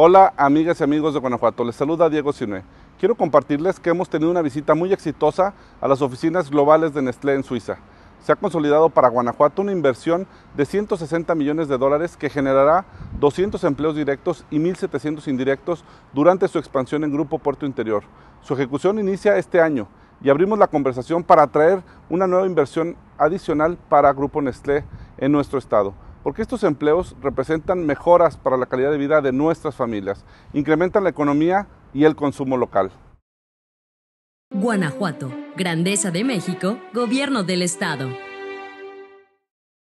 Hola amigas y amigos de Guanajuato, les saluda Diego Sinue. Quiero compartirles que hemos tenido una visita muy exitosa a las oficinas globales de Nestlé en Suiza. Se ha consolidado para Guanajuato una inversión de 160 millones de dólares que generará 200 empleos directos y 1.700 indirectos durante su expansión en Grupo Puerto Interior. Su ejecución inicia este año y abrimos la conversación para atraer una nueva inversión adicional para Grupo Nestlé en nuestro estado porque estos empleos representan mejoras para la calidad de vida de nuestras familias, incrementan la economía y el consumo local. Guanajuato, Grandeza de México, Gobierno del Estado.